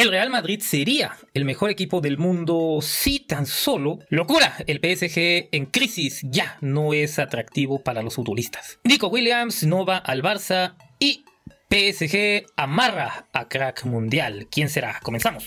El Real Madrid sería el mejor equipo del mundo si tan solo... Locura, el PSG en crisis ya no es atractivo para los futbolistas. Nico Williams no va al Barça y PSG amarra a crack mundial. ¿Quién será? Comenzamos.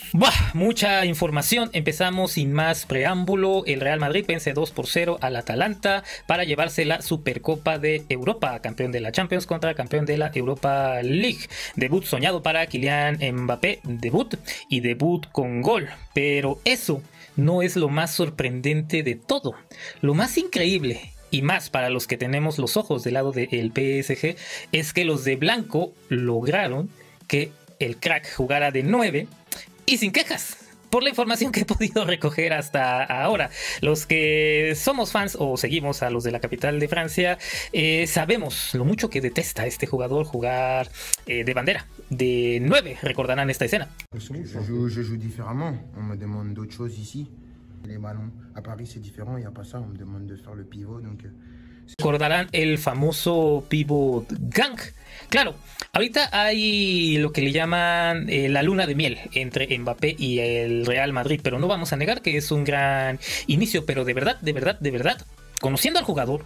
mucha información. Empezamos sin más preámbulo. El Real Madrid vence 2 por 0 al Atalanta para llevarse la Supercopa de Europa. Campeón de la Champions contra campeón de la Europa League. Debut soñado para Kylian Mbappé. Debut y debut con gol. Pero eso no es lo más sorprendente de todo. Lo más increíble y más para los que tenemos los ojos del lado del PSG, es que los de blanco lograron que el crack jugara de 9 y sin quejas. Por la información que he podido recoger hasta ahora, los que somos fans o seguimos a los de la capital de Francia, eh, sabemos lo mucho que detesta este jugador jugar eh, de bandera, de 9, recordarán esta escena. Pues yo, juego diferente, me otras cosas aquí me de Recordarán el famoso pivot gang. Claro, ahorita hay lo que le llaman eh, la luna de miel entre Mbappé y el Real Madrid, pero no vamos a negar que es un gran inicio, pero de verdad, de verdad, de verdad, conociendo al jugador,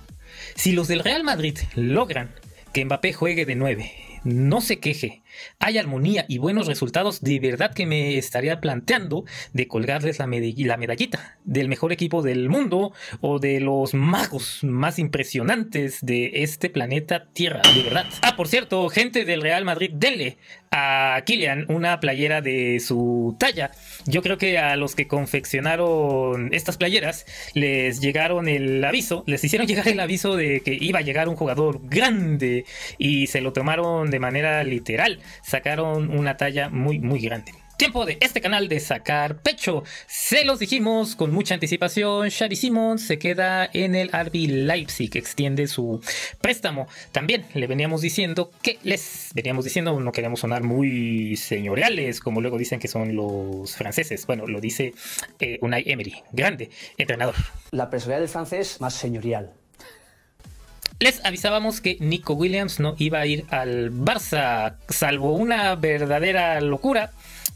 si los del Real Madrid logran que Mbappé juegue de 9, no se queje, hay armonía y buenos resultados, de verdad que me estaría planteando de colgarles la, medallita del mejor equipo del mundo o de los magos más impresionantes de este planeta Tierra, de verdad. Ah, por cierto, gente del Real Madrid, denle a Kylian una playera de su talla. Yo creo que a los que confeccionaron estas playeras les llegaron el aviso, les hicieron llegar el aviso de que iba a llegar un jugador grande y se lo tomaron de manera literal sacaron una talla muy, muy grande. Tiempo de este canal de sacar pecho. Se los dijimos con mucha anticipación. Shari Simon se queda en el RB Leipzig, extiende su préstamo. También le veníamos diciendo que les veníamos diciendo, no queremos sonar muy señoriales, como luego dicen que son los franceses. Bueno, lo dice eh, Unai Emery, grande entrenador. La personalidad del francés más señorial les avisábamos que Nico Williams no iba a ir al Barça, salvo una verdadera locura.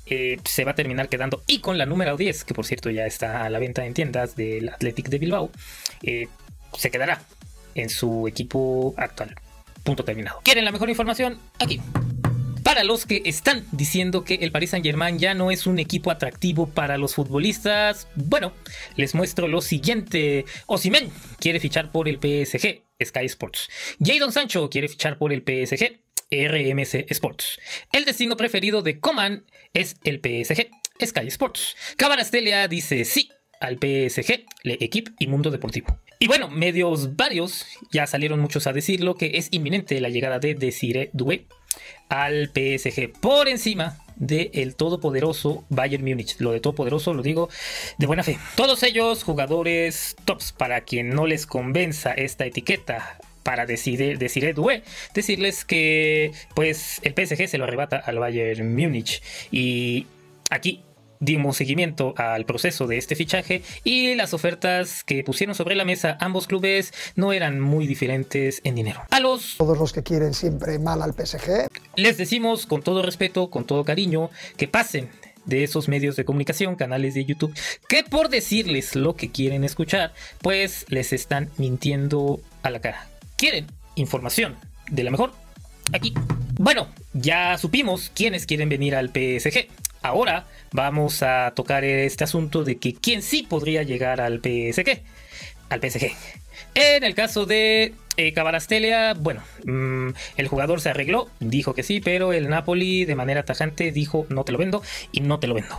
Eh, se va a terminar quedando y con la número 10, que por cierto ya está a la venta en tiendas del Athletic de Bilbao, eh, se quedará en su equipo actual. Punto terminado. ¿Quieren la mejor información? Aquí. Para los que están diciendo que el Paris Saint-Germain ya no es un equipo atractivo para los futbolistas, bueno, les muestro lo siguiente. Osimhen quiere fichar por el PSG. Sky Sports. Jadon Sancho quiere fichar por el PSG, RMC Sports. El destino preferido de Coman es el PSG, Sky Sports. Cabarastelia dice sí al PSG, Le Equipe y Mundo Deportivo. Y bueno, medios varios, ya salieron muchos a decir lo que es inminente la llegada de Desiree Doué al PSG por encima de el todopoderoso Bayern Múnich. Lo de todopoderoso lo digo de buena fe. Todos ellos jugadores tops, para quien no les convenza esta etiqueta para decidir, decir eh, decirles que pues el PSG se lo arrebata al Bayern Múnich. Y aquí dimos seguimiento al proceso de este fichaje y las ofertas que pusieron sobre la mesa ambos clubes no eran muy diferentes en dinero. A los... Todos los que quieren siempre mal al PSG. Les decimos con todo respeto, con todo cariño, que pasen de esos medios de comunicación, canales de YouTube, que por decirles lo que quieren escuchar, pues les están mintiendo a la cara. Quieren información de la mejor aquí. Bueno, ya supimos quiénes quieren venir al PSG ahora vamos a tocar este asunto de que quién sí podría llegar al PSG. Al PSG. En el caso de eh, bueno, mm, el jugador se arregló, dijo que sí, pero el Napoli de manera tajante dijo no te lo vendo y no te lo vendo.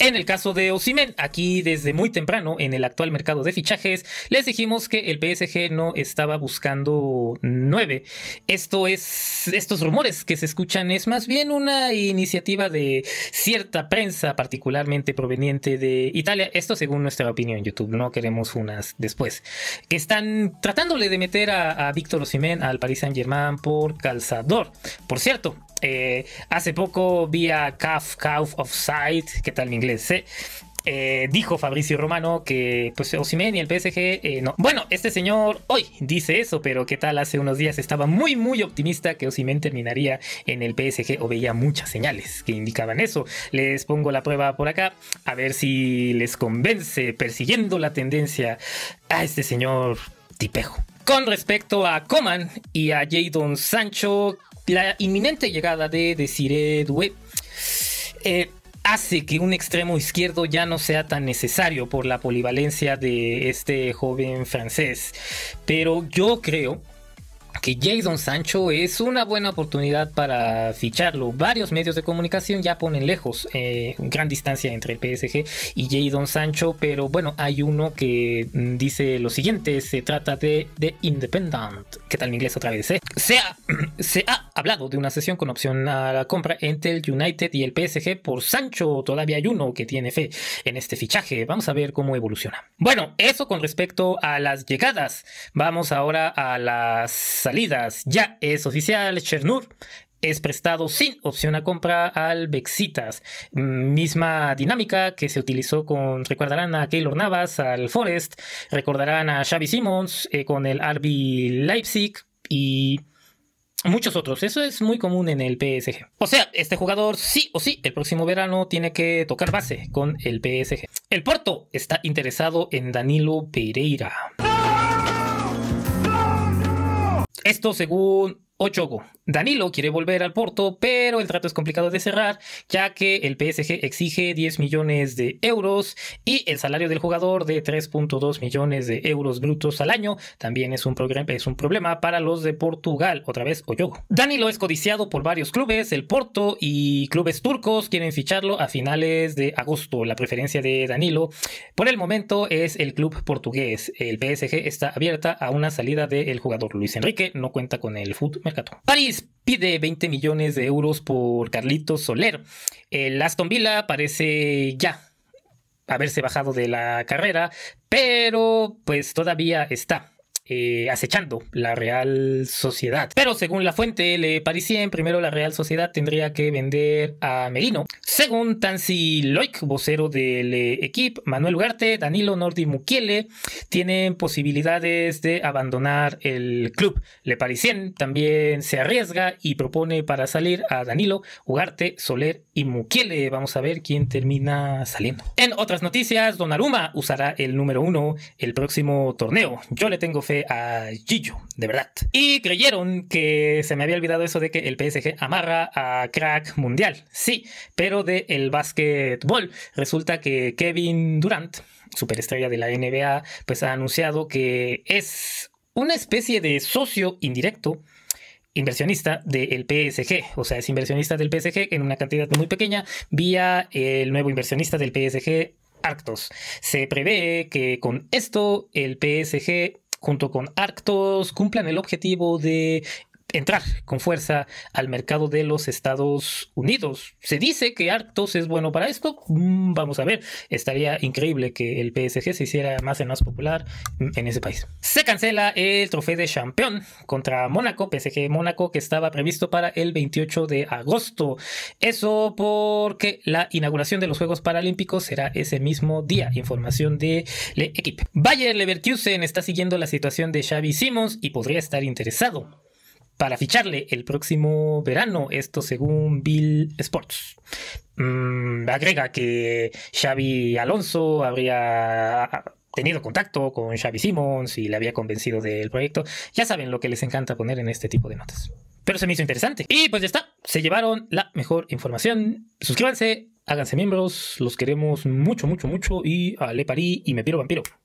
En el caso de Osimen, aquí desde muy temprano en el actual mercado de fichajes, les dijimos que el PSG no estaba buscando nueve. Esto es, estos rumores que se escuchan es más bien una iniciativa de cierta prensa, particularmente proveniente de Italia. Esto según nuestra opinión en YouTube, no queremos unas después. están tratándole de meter a, a Víctor Osimen al Paris Saint Germain por calzador. Por cierto, eh, hace poco vía Calf, Calf of Sight, ¿qué tal mi inglés? Eh, dijo Fabricio Romano que pues Osimen y el PSG eh, no. Bueno, este señor hoy dice eso, pero qué tal hace unos días estaba muy muy optimista que Osimen terminaría en el PSG o veía muchas señales que indicaban eso. Les pongo la prueba por acá a ver si les convence persiguiendo la tendencia a este señor tipejo. Con respecto a Coman y a Jadon Sancho, la inminente llegada de Desiree Doué eh, hace que un extremo izquierdo ya no sea tan necesario por la polivalencia de este joven francés. Pero yo creo que Jadon Sancho es una buena oportunidad para ficharlo. Varios medios de comunicación ya ponen lejos eh, gran distancia entre el PSG y Jadon Sancho, pero bueno, hay uno que mm, dice lo siguiente, se trata de The Independent. ¿Qué tal en inglés otra vez? Eh? Se, ha, se ha hablado de una sesión con opción a la compra entre el United y el PSG por Sancho. Todavía hay uno que tiene fe en este fichaje. Vamos a ver cómo evoluciona. Bueno, eso con respecto a las llegadas. Vamos ahora a las ya es oficial, Chernur es prestado sin opción a compra al Bexitas. Misma dinámica que se utilizó con, recordarán a Keylor Navas, al Forest, recordarán a Xavi Simmons eh, con el Arby Leipzig y muchos otros. Eso es muy común en el PSG. O sea, este jugador sí o sí el próximo verano tiene que tocar base con el PSG. El Porto está interesado en Danilo Pereira. Esto según Ochogo. Danilo quiere volver al Porto, pero el trato es complicado de cerrar, ya que el PSG exige 10 millones de euros y el salario del jugador de 3.2 millones de euros brutos al año también es un, problema para los de Portugal, otra vez Ochogo. Danilo es codiciado por varios clubes, el Porto y clubes turcos quieren ficharlo a finales de agosto. La preferencia de Danilo por el momento es el club portugués. El PSG está abierta a una salida del jugador. Luis Enrique no cuenta con el fútbol París pide 20 millones de euros por Carlitos Soler. El Aston Villa parece ya haberse bajado de la carrera, pero pues todavía está. Eh, acechando la Real Sociedad. Pero según la fuente Le Parisien, primero la Real Sociedad tendría que vender a Merino. Según Tansi Loic, vocero del equipo, Manuel Ugarte, Danilo Nordi Mukiele tienen posibilidades de abandonar el club. Le Parisien también se arriesga y propone para salir a Danilo, Ugarte, Soler y Mukiele. Vamos a ver quién termina saliendo. En otras noticias, Don Aruma usará el número uno el próximo torneo. Yo le tengo fe a Gillo, de verdad. Y creyeron que se me había olvidado eso de que el PSG amarra a crack mundial, sí, pero del el básquetbol. Resulta que Kevin Durant, superestrella de la NBA, pues ha anunciado que es una especie de socio indirecto inversionista del PSG, o sea, es inversionista del PSG en una cantidad muy pequeña vía el nuevo inversionista del PSG, Arctos. Se prevé que con esto el PSG junto con Arctos cumplan el objetivo de entrar con fuerza al mercado de los Estados Unidos. Se dice que Arctos es bueno para esto. Mm, vamos a ver. Estaría increíble que el PSG se hiciera más y más popular en ese país. Se cancela el trofeo de campeón contra Mónaco, PSG Mónaco, que estaba previsto para el 28 de agosto. Eso porque la inauguración de los Juegos Paralímpicos será ese mismo día. Información de equipo. Bayer Leverkusen está siguiendo la situación de Xavi Simons y podría estar interesado para ficharle el próximo verano, esto según Bill Sports. Mm, agrega que Xavi Alonso habría ah, ah, tenido contacto con Xavi Simons y le había convencido del proyecto. Ya saben lo que les encanta poner en este tipo de notas. Pero se me hizo interesante. Y pues ya está, se llevaron la mejor información. Suscríbanse, háganse miembros, los queremos mucho, mucho, mucho y ale parí y me piro vampiro.